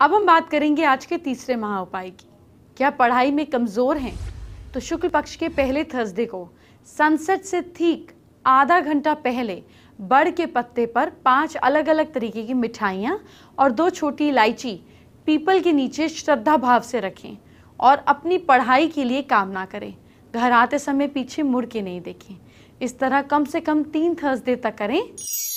अब हम बात करेंगे आज के तीसरे महा उपाय की क्या पढ़ाई में कमज़ोर हैं तो शुक्ल पक्ष के पहले थर्सडे को सनसेट से ठीक आधा घंटा पहले बड़ के पत्ते पर पांच अलग अलग तरीके की मिठाइयाँ और दो छोटी इलायची पीपल के नीचे श्रद्धा भाव से रखें और अपनी पढ़ाई के लिए कामना करें घर आते समय पीछे मुड़ के नहीं देखें इस तरह कम से कम तीन थर्सडे तक करें